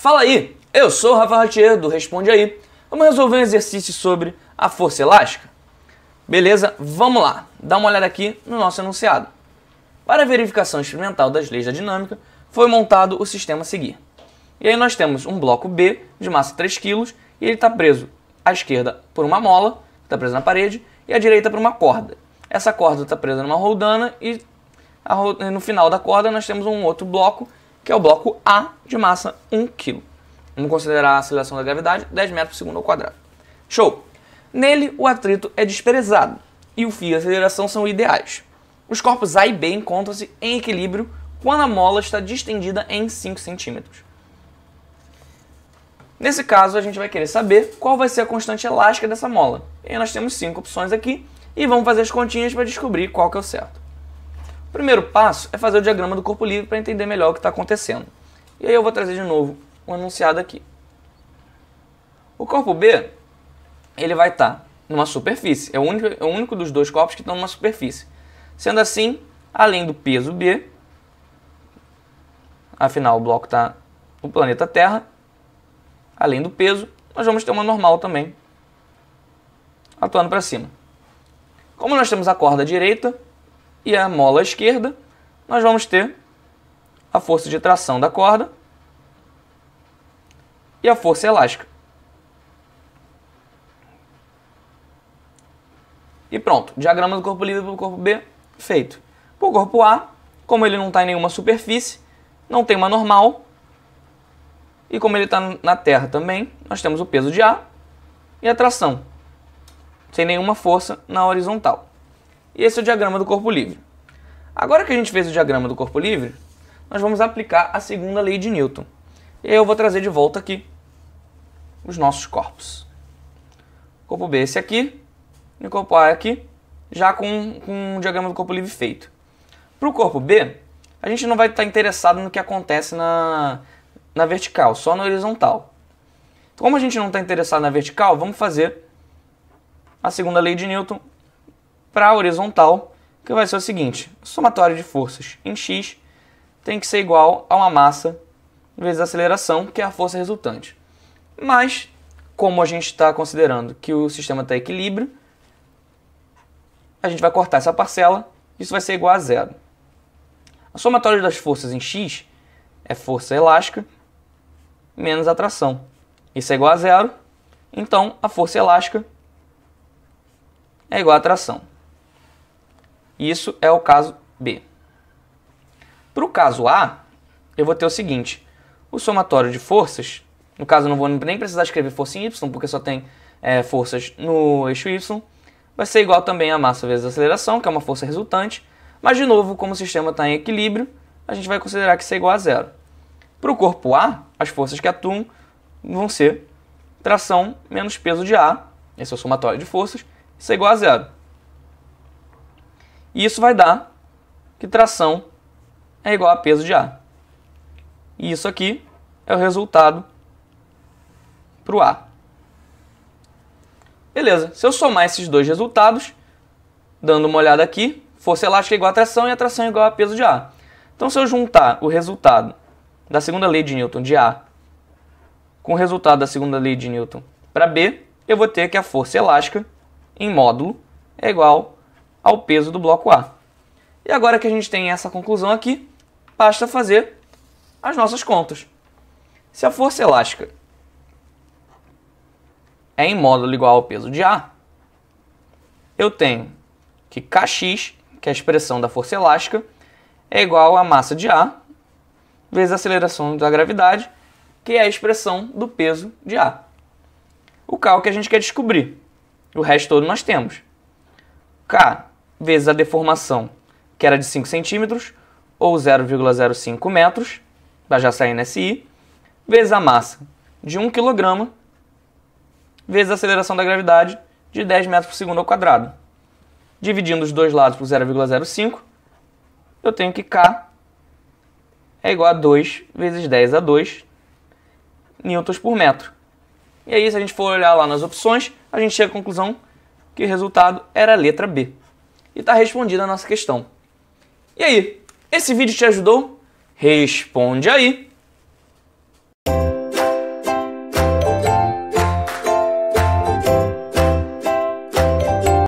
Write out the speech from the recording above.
Fala aí, eu sou o Rafa Ratier do Responde Aí. Vamos resolver um exercício sobre a força elástica? Beleza, vamos lá. Dá uma olhada aqui no nosso enunciado. Para a verificação experimental das leis da dinâmica, foi montado o sistema a seguir. E aí nós temos um bloco B de massa 3 kg e ele está preso à esquerda por uma mola, está preso na parede, e à direita por uma corda. Essa corda está presa numa roldana e no final da corda nós temos um outro bloco que é o bloco A de massa 1 kg. Vamos considerar a aceleração da gravidade, 10 metros por segundo ao quadrado. Show! Nele, o atrito é desprezado e o fio e a aceleração são ideais. Os corpos A e B encontram-se em equilíbrio quando a mola está distendida em 5 centímetros. Nesse caso, a gente vai querer saber qual vai ser a constante elástica dessa mola. E nós temos cinco opções aqui e vamos fazer as continhas para descobrir qual que é o certo. O primeiro passo é fazer o diagrama do corpo livre para entender melhor o que está acontecendo. E aí eu vou trazer de novo um enunciado aqui. O corpo B ele vai estar tá numa superfície. É o, único, é o único dos dois corpos que estão numa superfície. Sendo assim, além do peso B, afinal o bloco está no planeta Terra, além do peso, nós vamos ter uma normal também, atuando para cima. Como nós temos a corda direita, e a mola esquerda, nós vamos ter a força de tração da corda e a força elástica. E pronto, diagrama do corpo livre para o corpo B feito. Para o corpo A, como ele não está em nenhuma superfície, não tem uma normal, e como ele está na Terra também, nós temos o peso de A e a tração, sem nenhuma força na horizontal. E esse é o diagrama do corpo livre. Agora que a gente fez o diagrama do corpo livre, nós vamos aplicar a segunda lei de Newton. E eu vou trazer de volta aqui os nossos corpos. O corpo B é esse aqui, e o corpo A é aqui, já com, com um diagrama do corpo livre feito. Para o corpo B, a gente não vai estar tá interessado no que acontece na, na vertical, só na horizontal. Então, como a gente não está interessado na vertical, vamos fazer a segunda lei de Newton para a horizontal, que vai ser o seguinte: o somatório de forças em x tem que ser igual a uma massa vezes a aceleração, que é a força resultante. Mas, como a gente está considerando que o sistema está em equilíbrio, a gente vai cortar essa parcela, isso vai ser igual a zero. A somatória das forças em x é força elástica menos atração. Isso é igual a zero, então a força elástica é igual a tração. Isso é o caso B. Para o caso A, eu vou ter o seguinte: o somatório de forças, no caso eu não vou nem precisar escrever força em Y, porque só tem é, forças no eixo Y, vai ser igual também à massa vezes a aceleração, que é uma força resultante, mas de novo, como o sistema está em equilíbrio, a gente vai considerar que isso é igual a zero. Para o corpo A, as forças que atuam vão ser tração menos peso de A, esse é o somatório de forças, isso é igual a zero. E isso vai dar que tração é igual a peso de A. E isso aqui é o resultado para o A. Beleza, se eu somar esses dois resultados, dando uma olhada aqui, força elástica é igual a tração e a tração é igual a peso de A. Então, se eu juntar o resultado da segunda lei de Newton de A com o resultado da segunda lei de Newton para B, eu vou ter que a força elástica em módulo é igual ao peso do bloco A. E agora que a gente tem essa conclusão aqui, basta fazer as nossas contas. Se a força elástica é em módulo igual ao peso de A, eu tenho que Kx, que é a expressão da força elástica, é igual à massa de A vezes a aceleração da gravidade, que é a expressão do peso de A. O K é o que a gente quer descobrir. O resto todo nós temos. K vezes a deformação, que era de 5 centímetros, ou 0,05 metros, da Jaça SI, vezes a massa de 1 kg, vezes a aceleração da gravidade de 10 metros por segundo ao quadrado. Dividindo os dois lados por 0,05, eu tenho que K é igual a 2 vezes 10 a 2 newtons por metro. E aí, se a gente for olhar lá nas opções, a gente chega à conclusão que o resultado era a letra B e está respondida a nossa questão. E aí, esse vídeo te ajudou? Responde aí!